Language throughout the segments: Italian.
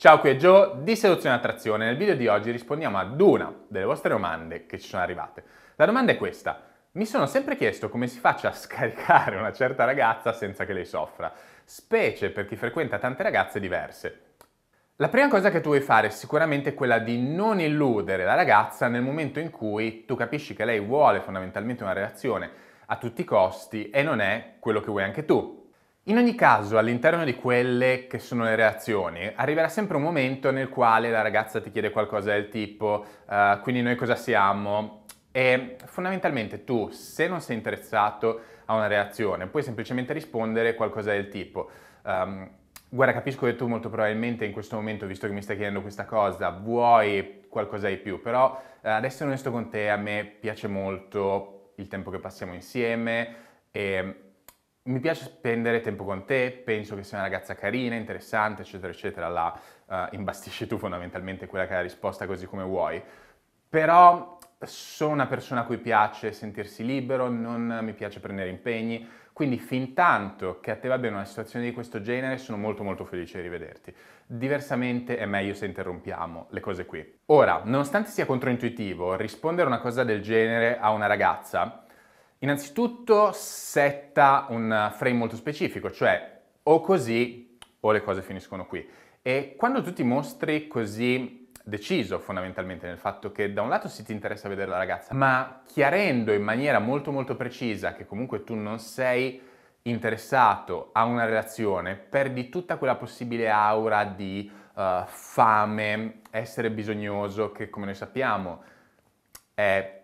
Ciao, qui è Joe di Seduzione e Attrazione. Nel video di oggi rispondiamo ad una delle vostre domande che ci sono arrivate. La domanda è questa. Mi sono sempre chiesto come si faccia a scaricare una certa ragazza senza che lei soffra, specie per chi frequenta tante ragazze diverse. La prima cosa che tu vuoi fare è sicuramente quella di non illudere la ragazza nel momento in cui tu capisci che lei vuole fondamentalmente una relazione a tutti i costi e non è quello che vuoi anche tu. In ogni caso, all'interno di quelle che sono le reazioni, arriverà sempre un momento nel quale la ragazza ti chiede qualcosa del tipo, uh, quindi noi cosa siamo? E fondamentalmente tu, se non sei interessato a una reazione, puoi semplicemente rispondere qualcosa del tipo, um, guarda capisco che tu molto probabilmente in questo momento, visto che mi stai chiedendo questa cosa, vuoi qualcosa di più, però uh, eh, ad essere onesto con te, a me piace molto il tempo che passiamo insieme e mi piace spendere tempo con te, penso che sei una ragazza carina, interessante, eccetera, eccetera, la uh, imbastisci tu fondamentalmente quella che è la risposta così come vuoi. Però sono una persona a cui piace sentirsi libero, non mi piace prendere impegni, quindi fin tanto che a te va bene una situazione di questo genere sono molto molto felice di rivederti. Diversamente è meglio se interrompiamo le cose qui. Ora, nonostante sia controintuitivo, rispondere a una cosa del genere a una ragazza Innanzitutto setta un frame molto specifico, cioè o così o le cose finiscono qui. E quando tu ti mostri così deciso fondamentalmente nel fatto che da un lato si ti interessa vedere la ragazza, ma chiarendo in maniera molto molto precisa che comunque tu non sei interessato a una relazione, perdi tutta quella possibile aura di uh, fame, essere bisognoso che come noi sappiamo è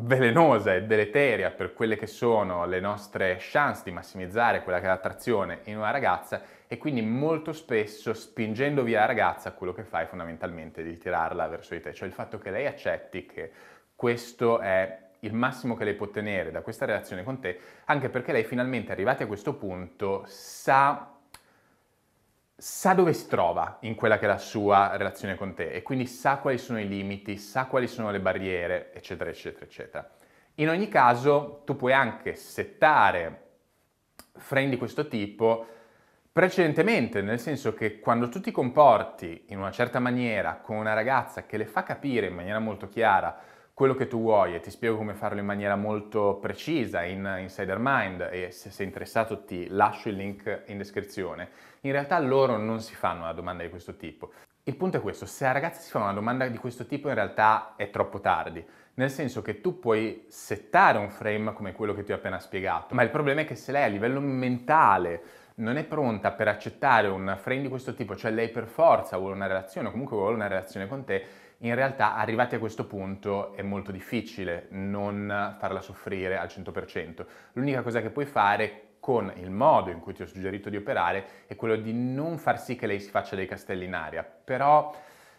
velenosa e deleteria per quelle che sono le nostre chance di massimizzare quella che è l'attrazione in una ragazza e quindi molto spesso spingendo via la ragazza quello che fai fondamentalmente è di tirarla verso di te, cioè il fatto che lei accetti che questo è il massimo che lei può ottenere da questa relazione con te, anche perché lei finalmente arrivati a questo punto sa sa dove si trova in quella che è la sua relazione con te e quindi sa quali sono i limiti, sa quali sono le barriere, eccetera, eccetera, eccetera. In ogni caso, tu puoi anche settare frame di questo tipo precedentemente, nel senso che quando tu ti comporti in una certa maniera con una ragazza che le fa capire in maniera molto chiara quello che tu vuoi e ti spiego come farlo in maniera molto precisa in Insider Mind e se sei interessato ti lascio il link in descrizione. In realtà loro non si fanno una domanda di questo tipo. Il punto è questo, se la ragazza si fa una domanda di questo tipo in realtà è troppo tardi, nel senso che tu puoi settare un frame come quello che ti ho appena spiegato, ma il problema è che se lei a livello mentale non è pronta per accettare un frame di questo tipo, cioè lei per forza vuole una relazione o comunque vuole una relazione con te, in realtà arrivati a questo punto è molto difficile non farla soffrire al 100%. L'unica cosa che puoi fare con il modo in cui ti ho suggerito di operare è quello di non far sì che lei si faccia dei castelli in aria, però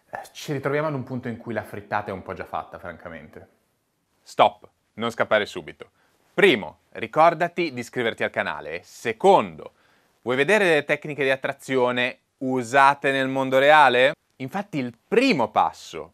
eh, ci ritroviamo ad un punto in cui la frittata è un po' già fatta, francamente. Stop, non scappare subito. Primo, ricordati di iscriverti al canale. Secondo, vuoi vedere le tecniche di attrazione usate nel mondo reale? Infatti il primo passo